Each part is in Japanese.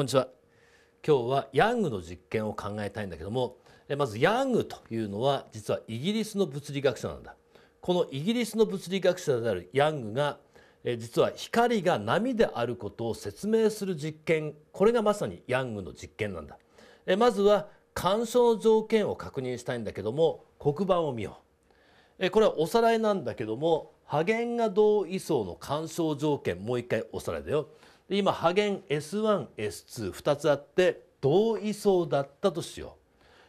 こんにちは今日はヤングの実験を考えたいんだけどもまずヤングというのは実はイギリスの物理学者なんだこのイギリスの物理学者であるヤングが実は光が波であることを説明する実験これがまさにヤングの実験なんだまずは干渉の条件を確認したいんだけども黒板を見ようこれはおさらいなんだけども波源が同位相の干渉条件もう一回おさらいだよで今波源 S1S22 つあって同位相だったとしよ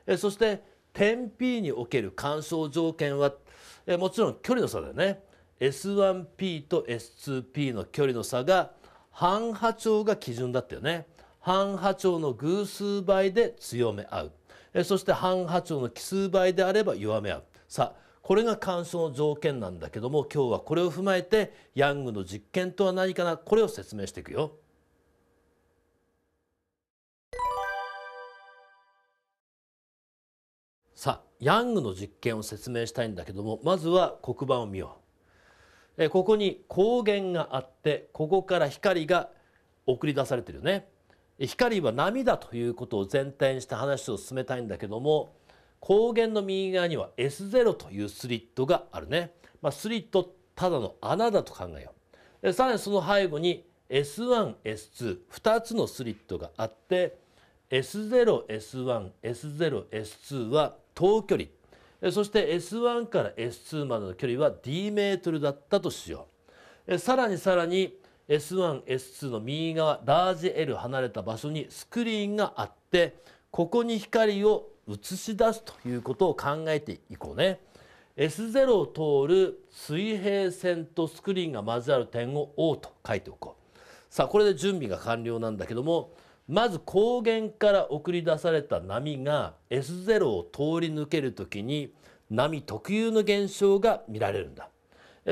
うえそして点 P における干渉条件はえもちろん距離の差だよね S1P と S2P の距離の差が半波長が基準だったよね半波長の偶数倍で強め合うえそして半波長の奇数倍であれば弱め合うさあこれが干渉の条件なんだけども今日はこれを踏まえてヤングの実験とは何かなこれを説明していくよ。さあヤングの実験を説明したいんだけどもまずは黒板を見ようえここに光源があってここから光が送り出されてるよね光は波だということを前提にして話を進めたいんだけども光源の右側には S0 というスリットがあるね、まあ、スリットただの穴だと考えようでさらにその背後に S1S22 つのスリットがあって S0S1S0S2 は等距離そして S1 から S2 までの距離は d メートルだったとしようさらにさらに S1、S2 の右側ラージ L 離れた場所にスクリーンがあってここに光を映し出すということを考えていこうね。S0 を通る水平線とスクリーンが交わる点を O と書いておこう。さあこれで準備が完了なんだけどもまず高原から送り出された波が S0 を通り抜ける時に波特有の現象が見られるんだ。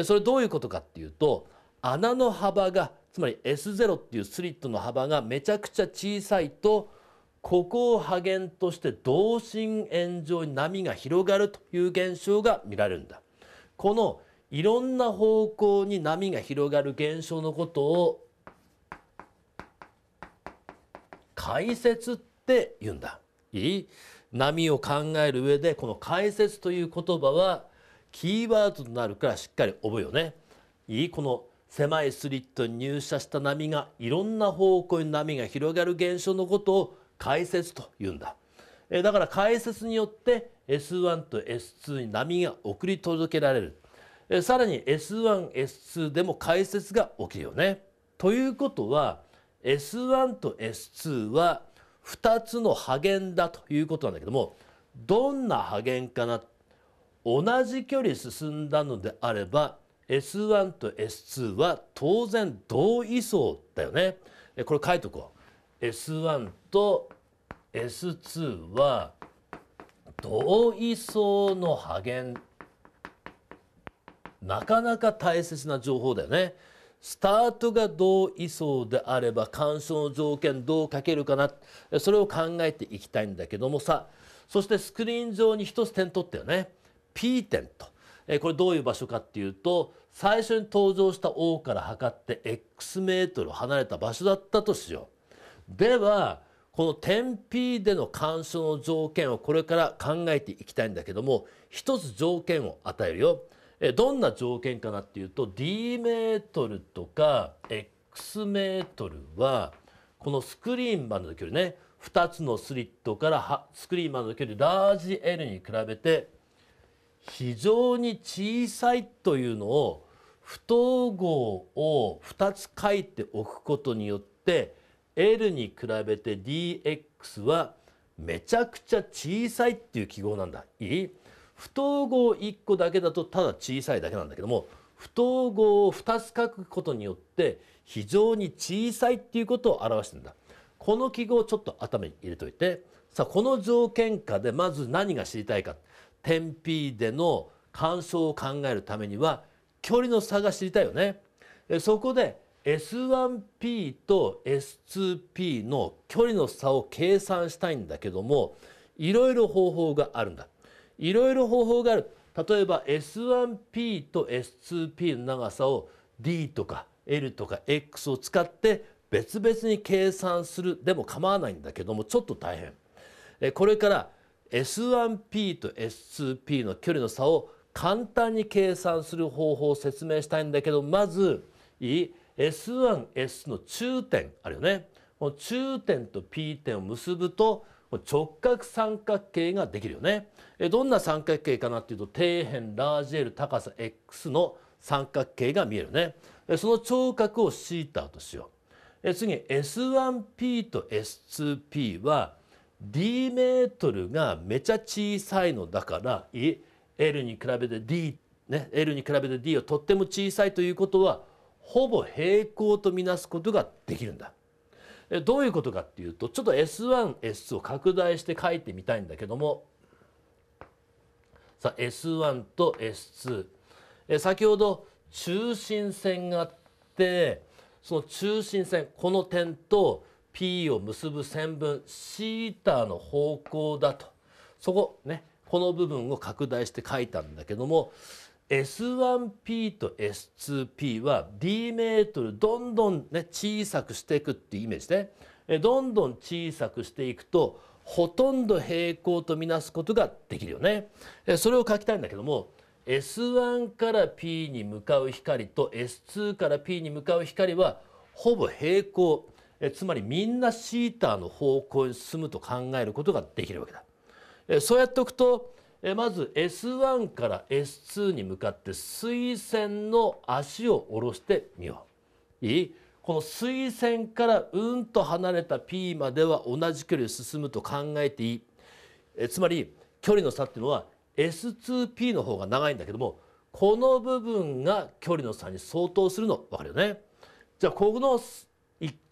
それどういうことかっていうと穴の幅がつまり S0 っていうスリットの幅がめちゃくちゃ小さいとここを波源として同心円状に波が広がるという現象が見られるんだ。このいろんな方向に波が広がる現象のことを解説って言うんだ。いい波を考える上でこの解説という言葉はキーワードとなるからしっかり覚えよね。いいこの狭いスリットに入社した波がいろんな方向に波が広がる現象のことを解説と言うんだ。えだから解説によって S1 と S2 に波が送り届けられる。えさらに S1、S2 でも解説が起きるよね。ということは S1 と S2 は2つの波源だということなんだけどもどんな波源かな同じ距離進んだのであれば S1 と S2 は当然同位相だよね。これ書いとこう。S1 と S2 は同位相の波源なかなか大切な情報だよね。スタートが同位相であれば干渉の条件どう書けるかなそれを考えていきたいんだけどもさそしてスクリーン上に一つ点取ったよね P 点と。これどういう場所かっていうと最初に登場した O から測って x メートル離れた場所だったとしよう。ではこの点 P での干渉の条件をこれから考えていきたいんだけども一つ条件を与えるよ。えどんな条件かなっていうと d メートルとか x メートルはこのスクリーンまでの距離ね2つのスリットからスクリーンまでの距離ラージ L に比べて非常に小さいというのを不等号を2つ書いておくことによって L に比べて dx はめちゃくちゃ小さいっていう記号なんだ。いい不等号1個だけだとただ小さいだけなんだけども不等号を2つ書くことによって非常に小さいっていうことを表してるんだ。この記号をちょっと頭に入れといてさあこの条件下でまず何が知りたいか点 P での干渉を考えるためには距離の差が知りたいよね。そこで S1P と S2P の距離の差を計算したいんだけどもいろいろ方法があるんだ。いろいろ方法がある例えば S1P と S2P の長さを D とか L とか X を使って別々に計算するでも構わないんだけどもちょっと大変これから S1P と S2P の距離の差を簡単に計算する方法を説明したいんだけどまずいい S1S の中点あるよねこの中点と P 点を結ぶと直角三角形ができるよね。えどんな三角形かなっていうと底辺ラージ L 高さ X の三角形が見えるね。その頂角をシーターとしよう。え次に S1P と S2P は d メートルがめちゃ小さいのだから L に比べて D ね L に比べて D はとっても小さいということはほぼ平行とみなすことができるんだ。どういうことかっていうとちょっと S1S 2を拡大して書いてみたいんだけどもさあ S1 と S2 え先ほど中心線があってその中心線この点と P を結ぶ線分 θ の方向だとそこねこの部分を拡大して書いたんだけども S1P と S2P は D メートルどんどんね小さくしていくっていうイメージねどんどん小さくしていくとほとんど平行とみなすことができるよねそれを書きたいんだけども S1 から P に向かう光と S2 から P に向かう光はほぼ平行つまりみんな θ の方向に進むと考えることができるわけだそうやっておくとえまず S1 から S2 に向かって水線の足を下ろしてみよう。いいこの水線からうんと離れた P までは同じ距離を進むと考えていい。えつまり距離の差っていうのは S2P の方が長いんだけどもこの部分が距離の差に相当するの分かるよね。じゃあこの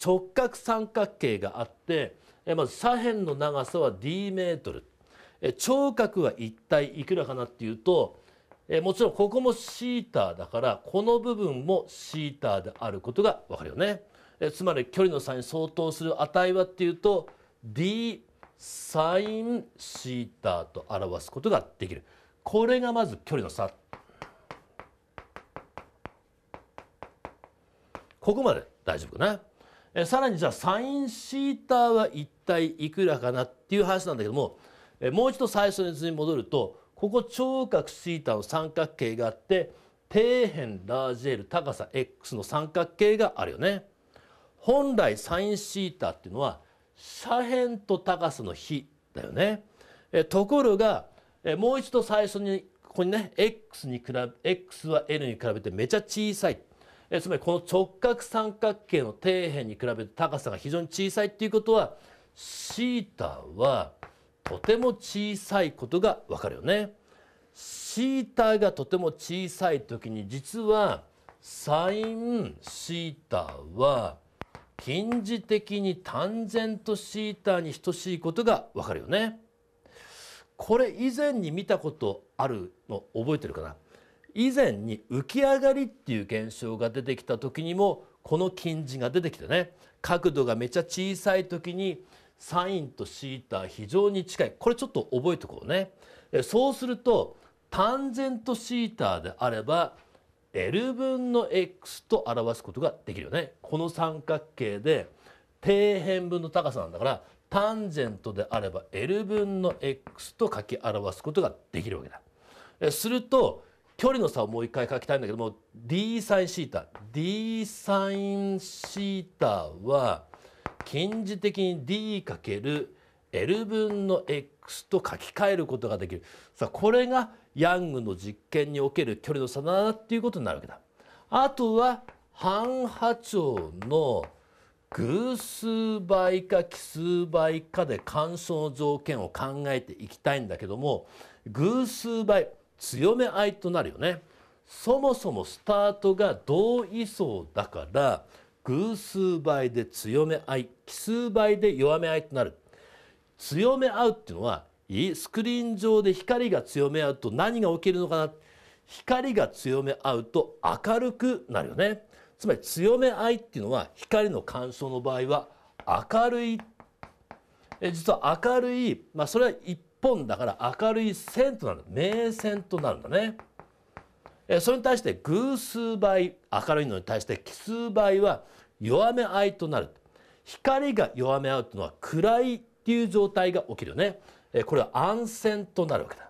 直角三角形があってまず左辺の長さは d メートル。え聴覚は一体いくらかなっていうとえもちろんここもシーターだからこの部分もシーターであることがわかるよね。えつまり距離の差に相当する値はっていうと d サインシーターと表すことができる。これがまず距離の差。ここまで大丈夫かな。えさらにじゃあサインシーターは一体いくらかなっていう話なんだけどもえもう一度最初の図に戻るとここ聴覚頂角 θ の三角形があって底辺ラージ L 高さ x の三角形があるよね。本来サインシータっていうのは斜辺と高さの比だよね。えところがえもう一度最初にここにね x, に比べ x は L に比べてめちゃ小さい。えつまりこの直角三角形の底辺に比べて高さが非常に小さいっていうことはシー θ はとても小さいことがわかるよね。シータがとても小さい時に実はサインシータは近似的に単然とシータに等しいことがわかるよね。これ以前に見たことあるの覚えてるかな以前に浮き上がりっていう現象が出てきた時にもこの近似が出てきてね角度がめちゃ小さい時にサインとシータ非常に近いこれちょっと覚えておこうねそうするとタンジェントシータであれば L 分の x と表すことができるよねこの三角形で底辺分の高さなんだからタンジェントであれば L 分の x と書き表すことができるわけだすると距離の差をもう一回書きたいんだけども d サインシータ d サインシータは近似的に d る l 分の x と書き換えることができるさあこれがヤングの実験における距離の差だなっていうことになるわけだ。あとは半波長の偶数倍か奇数倍かで干渉の条件を考えていきたいんだけども偶数倍強め合いとなるよね。そもそもスタートが同位相だから偶数倍で強め合い奇数倍で弱め合いとなる強め合うっていうのはスクリーン上で光が強め合うと何が起きるのかな光が強め合うと明るくなるよねつまり強め合いっていうのは光の干渉の場合は明るいえ実は明るい、まあ、それは一本だから明るい線となる明線となるんだね。えそれに対して偶数倍明るいのに対して奇数倍は弱め合いとなる光が弱め合うというのは暗いっていう状態が起きるよね、えこれは暗線となるわけだ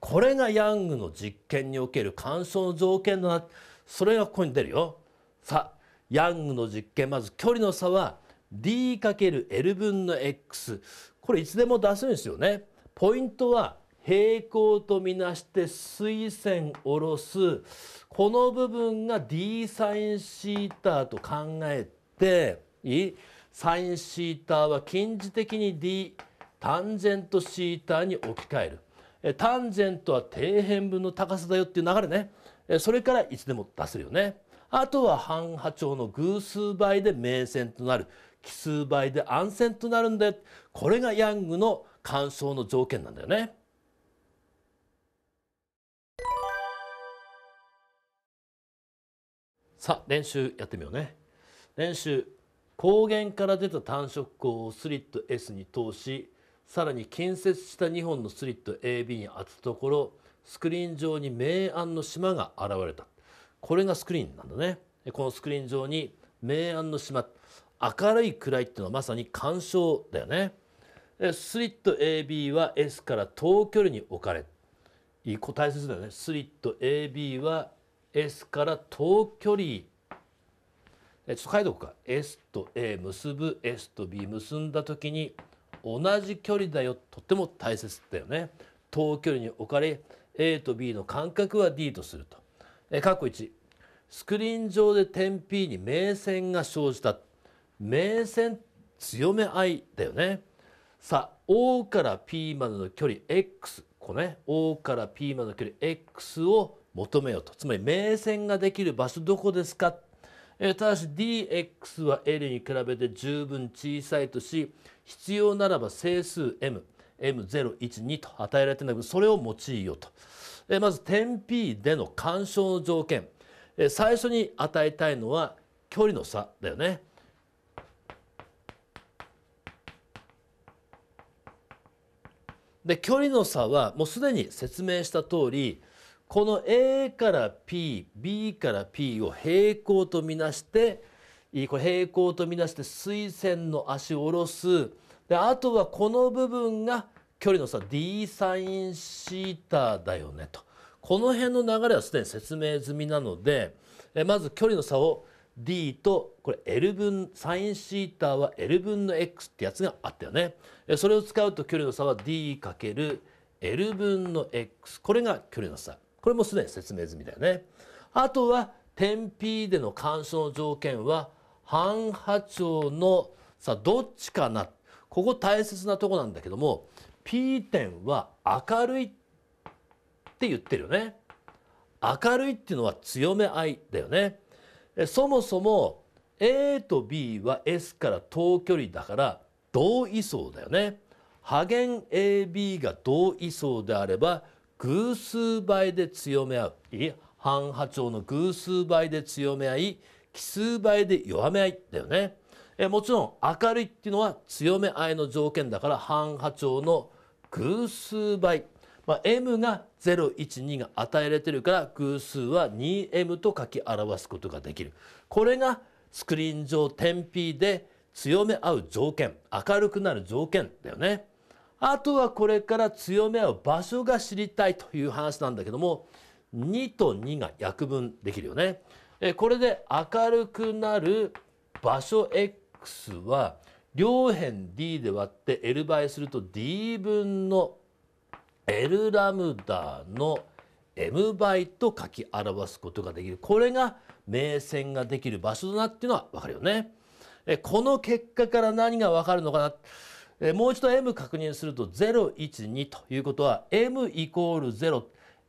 これがヤングの実験における干渉の条件だなそれがここに出るよさあヤングの実験まず距離の差は d×l 分の x これいつでも出せるんですよねポイントは平行とみなして垂線下ろすこの部分が d サインシーターと考えていいサインシーターは近似的に d タンジェントシーターに置き換えるえタンジェントは底辺分の高さだよっていう流れねえそれからいつでも出せるよねあとは半波長の偶数倍で名線となる奇数倍で暗線となるんだよこれがヤングの感想の条件なんだよね。さあ練習やってみようね練習抗原から出た単色光をスリット S に通しさらに近接した2本のスリット AB に当てたところスクリーン上に明暗の島が現れたこれがスクリーンなんだねこのスクリーン上に明暗の島明るい暗いっていうのはまさに干渉だよねスリット AB は S から等距離に置かれいい大切だよねスリット AB は S から等距離えちょっと書いとくか S と A 結ぶ S と B 結んだ時に同じ距離だよとっても大切だよね。等距離に置かれ A と B の間隔は D とすると。え括弧1スクリーン上で点 P に名線が生じた名線強め合いだよね。さあ O から P までの距離 X これね O から P までの距離 X を求めよとつまり名線ができる場所どこですか、えただし dx は L に比べて十分小さいとし必要ならば整数 m m012 と与えられているんだけどそれを用いようと、えまず点 P での干渉の条件、え最初に与えたいのは距離の差だよね。で距離の差はもうすでに説明した通りこの A から PB から P を平行とみなしてこれ平行とみなして垂線の足を下ろすであとはこの部分が距離の差 D サインシータだよねとこの辺の流れはすでに説明済みなのでまず距離の差を D とこれ L 分サインシータは L 分の X ってやつがあったよねそれを使うと距離の差は D×L 分の X これが距離の差これもすでに説明済みだよね。あとは点 P での干渉の条件は半波長のさあ、どっちかなここ大切なとこなんだけども P 点は明るいって言ってるよね。明るいっていうのは強め合いだよね。そもそも A と B は S から等距離だから同位相だよね。波源 AB が同位相であれば偶数倍で強め合う半波長の偶数倍で強め合い奇数倍で弱め合いだよねえもちろん明るいっていうのは強め合いの条件だから半波長の偶数倍、まあ、M が012が与えられてるから偶数は 2M と書き表すことができるこれがスクリーン上点 P で強め合う条件明るくなる条件だよね。あとはこれから強め合う場所が知りたいという話なんだけども2と2が約分できるよね。えこれで明るくなる場所 x は両辺 d で割って L 倍すると d 分の L ラムダの m 倍と書き表すことができるこれが名線ができる場所だなっていうのはわかるよね。えこの結果から何が分かるのかなえもう一度 m 確認すると012ということは m イコール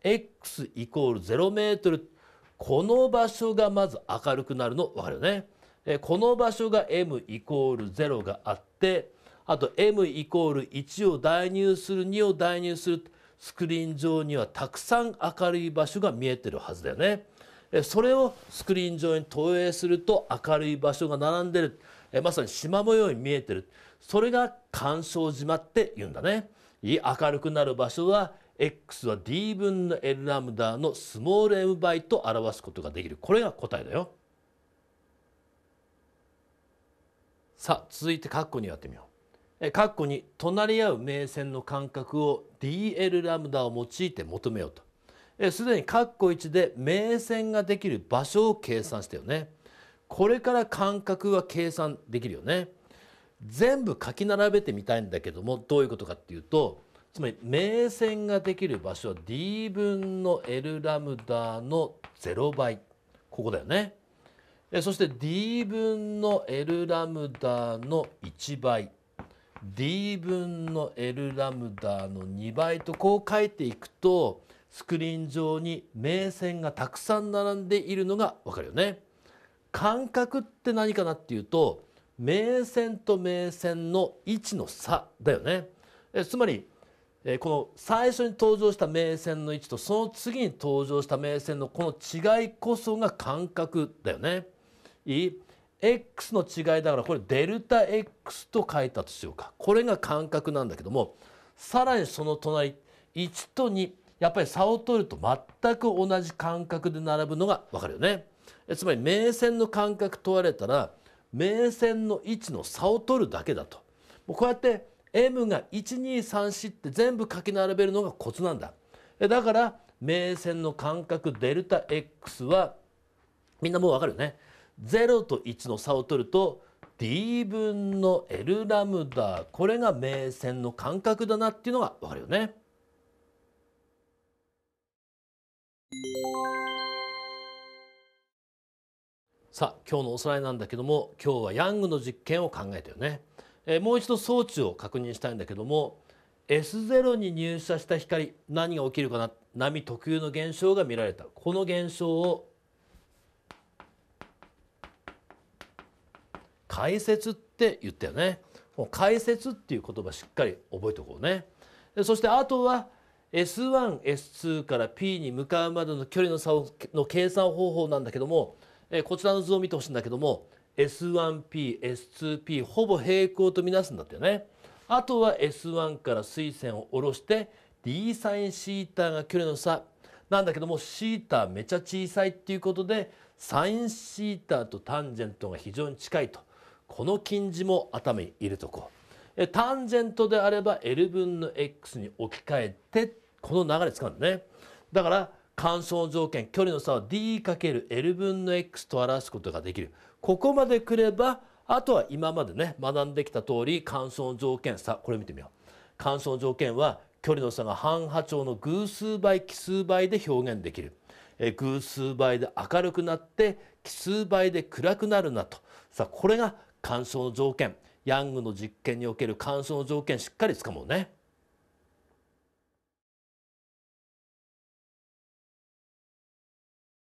0x イコール0メートルこの場所がまず明るくなるの分かるよね。えこの場所が m イコール0があってあと m イコール1を代入する2を代入するスクリーン上にはたくさん明るい場所が見えてるはずだよね。それをスクリーン上に投影すると明るい場所が並んでるまさに縞模様に見えてるそれが干渉島って言うんだね。明るくなる場所は x は d 分の l ラムダのスモール m 倍と表すことができるこれが答えだよ。さあ続いて括弧にやってみよう。括弧に隣り合う名線の間隔を dl ラムダを用いて求めようと。すでに括弧1で名線ができる場所を計算したよねこれから間隔は計算できるよね全部書き並べてみたいんだけどもどういうことかっていうとつまり名線ができる場所は d 分の l ラムダの0倍ここだよねそして d 分の l ラムダの1倍 d 分の l ラムダの2倍とこう書いていくとスクリーン上に名線がたくさん並んでいるのがわかるよね。感覚って何かなっていうと名線と名線の位置の差だよね。えつまりえこの最初に登場した名線の位置とその次に登場した名線のこの違いこそが感覚だよね。いい X の違いだからこれデルタ X と書いたとしようかこれが感覚なんだけどもさらにその隣1と2やっぱり差を取ると全く同じ感覚で並ぶのが分かるよね。えつまり名線の感覚問われたら名線の位置の差を取るだけだと。もうこうやって M が1234って全部書き並べるのがコツなんだ。えだから名線の間隔デルタ x はみんなもうわかるよね。0と1の差を取ると d 分の l ラムダこれが名線の間隔だなっていうのがわかるよね。さあ今日のおさらいなんだけども今日はヤングの実験を考えたよね、えー、もう一度装置を確認したいんだけども S0 に入射した光何が起きるかな波特有の現象が見られたこの現象を解説って言ったよねもう解説っていう言葉しっかり覚えておこうねそしてあとは S1、S2 から P に向かうまでの距離の差をの計算方法なんだけども、えこちらの図を見てほしいんだけども S1P、S2P ほぼ平行とみなすんだってよね。あとは S1 から垂線を下ろして D サインシーターが距離の差なんだけどもシーターめちゃ小さいっていうことでサインシーターとタンジェントが非常に近いとこの近似も頭にいるとこ。う。タンジェントであれば L 分の x に置き換えてこの流れ使うんだね。だから乾燥条件距離の差を d×l 分の x と表すことができる。ここまで来ればあとは今までね学んできた通り乾燥条件差これ見てみよう。乾燥条件は距離の差が半波長の偶数倍奇数倍で表現できる。え偶数倍で明るくなって奇数倍で暗くなるなとさあこれが乾燥の条件ヤングの実験における乾燥の条件しっかりつかもうね。